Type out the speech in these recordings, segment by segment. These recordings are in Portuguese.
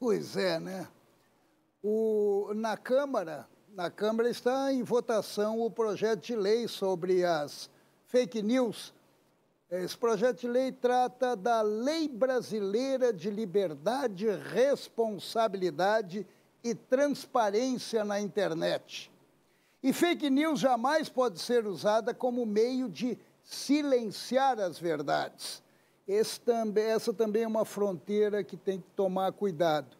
Pois é, né? O, na Câmara, na Câmara está em votação o projeto de lei sobre as fake news. Esse projeto de lei trata da Lei Brasileira de Liberdade, Responsabilidade e Transparência na Internet. E fake news jamais pode ser usada como meio de silenciar as verdades. Também, essa também é uma fronteira que tem que tomar cuidado.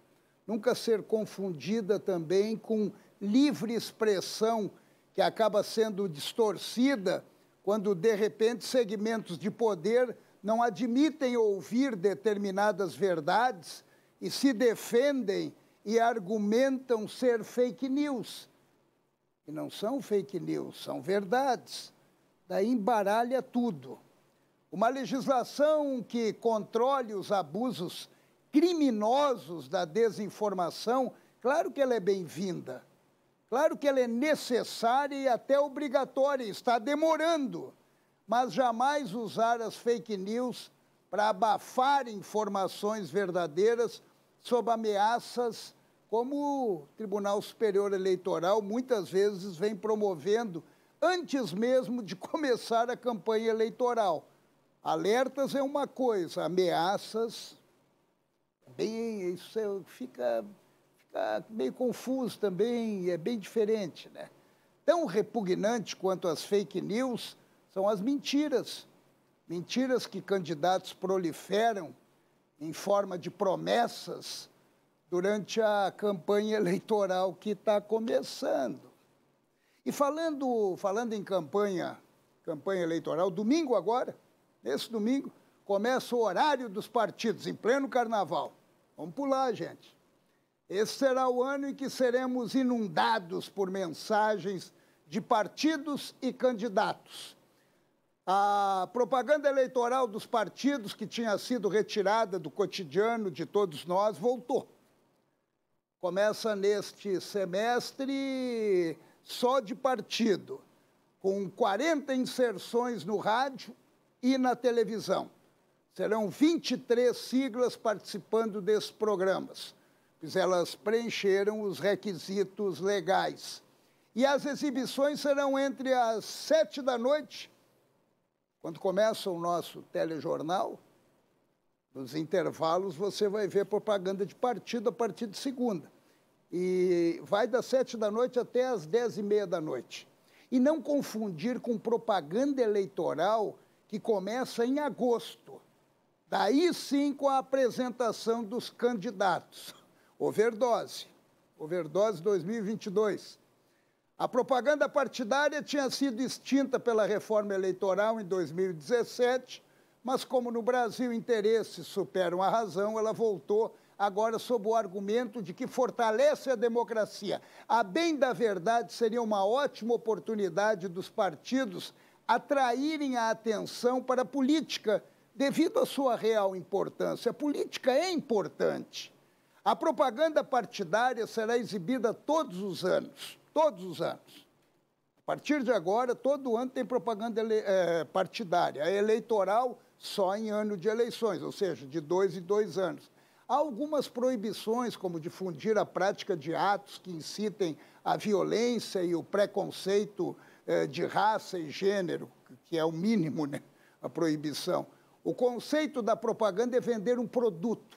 Nunca ser confundida também com livre expressão, que acaba sendo distorcida quando, de repente, segmentos de poder não admitem ouvir determinadas verdades e se defendem e argumentam ser fake news. E não são fake news, são verdades. Daí embaralha tudo. Uma legislação que controle os abusos criminosos da desinformação, claro que ela é bem-vinda. Claro que ela é necessária e até obrigatória, está demorando. Mas jamais usar as fake news para abafar informações verdadeiras sob ameaças, como o Tribunal Superior Eleitoral muitas vezes vem promovendo antes mesmo de começar a campanha eleitoral. Alertas é uma coisa, ameaças, bem, isso é, fica, fica meio confuso também, é bem diferente, né? Tão repugnante quanto as fake news são as mentiras. Mentiras que candidatos proliferam em forma de promessas durante a campanha eleitoral que está começando. E falando, falando em campanha, campanha eleitoral, domingo agora, Nesse domingo começa o horário dos partidos, em pleno carnaval. Vamos pular, gente. Esse será o ano em que seremos inundados por mensagens de partidos e candidatos. A propaganda eleitoral dos partidos, que tinha sido retirada do cotidiano de todos nós, voltou. Começa neste semestre só de partido, com 40 inserções no rádio e na televisão. Serão 23 siglas participando desses programas, pois elas preencheram os requisitos legais. E as exibições serão entre as sete da noite, quando começa o nosso telejornal. Nos intervalos você vai ver propaganda de partido a partir de segunda. E vai das sete da noite até as dez e meia da noite. E não confundir com propaganda eleitoral que começa em agosto. Daí sim com a apresentação dos candidatos. Overdose. Overdose 2022. A propaganda partidária tinha sido extinta pela reforma eleitoral em 2017, mas como no Brasil interesses superam a razão, ela voltou agora sob o argumento de que fortalece a democracia. A bem da verdade, seria uma ótima oportunidade dos partidos atraírem a atenção para a política, devido à sua real importância. A política é importante. A propaganda partidária será exibida todos os anos, todos os anos. A partir de agora, todo ano tem propaganda ele, é, partidária, a é eleitoral só em ano de eleições, ou seja, de dois em dois anos. Há algumas proibições, como difundir a prática de atos que incitem a violência e o preconceito é, de raça e gênero, que é o mínimo, né? a proibição. O conceito da propaganda é vender um produto.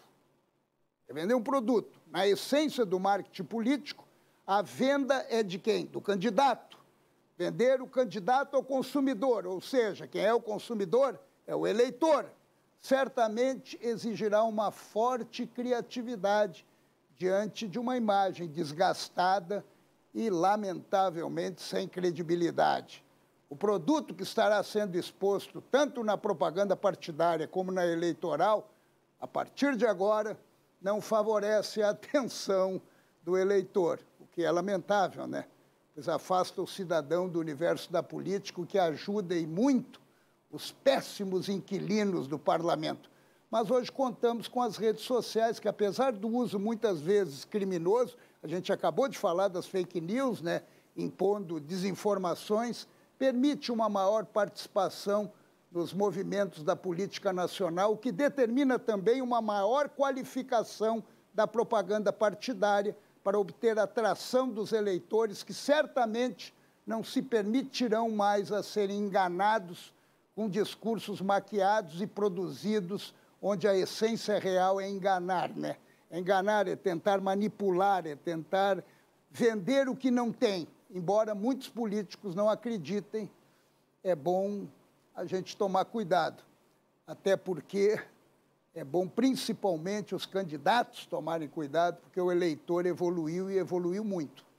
É vender um produto. Na essência do marketing político, a venda é de quem? Do candidato. Vender o candidato ao consumidor, ou seja, quem é o consumidor é o eleitor. Certamente exigirá uma forte criatividade diante de uma imagem desgastada e, lamentavelmente, sem credibilidade. O produto que estará sendo exposto tanto na propaganda partidária como na eleitoral, a partir de agora, não favorece a atenção do eleitor, o que é lamentável, né? Pois afasta o cidadão do universo da política, o que ajuda e muito os péssimos inquilinos do parlamento. Mas hoje contamos com as redes sociais, que apesar do uso muitas vezes criminoso, a gente acabou de falar das fake news, né, impondo desinformações, permite uma maior participação nos movimentos da política nacional, o que determina também uma maior qualificação da propaganda partidária para obter a atração dos eleitores que certamente não se permitirão mais a serem enganados com discursos maquiados e produzidos onde a essência real é enganar, né? enganar, é tentar manipular, é tentar vender o que não tem. Embora muitos políticos não acreditem, é bom a gente tomar cuidado, até porque é bom principalmente os candidatos tomarem cuidado, porque o eleitor evoluiu e evoluiu muito.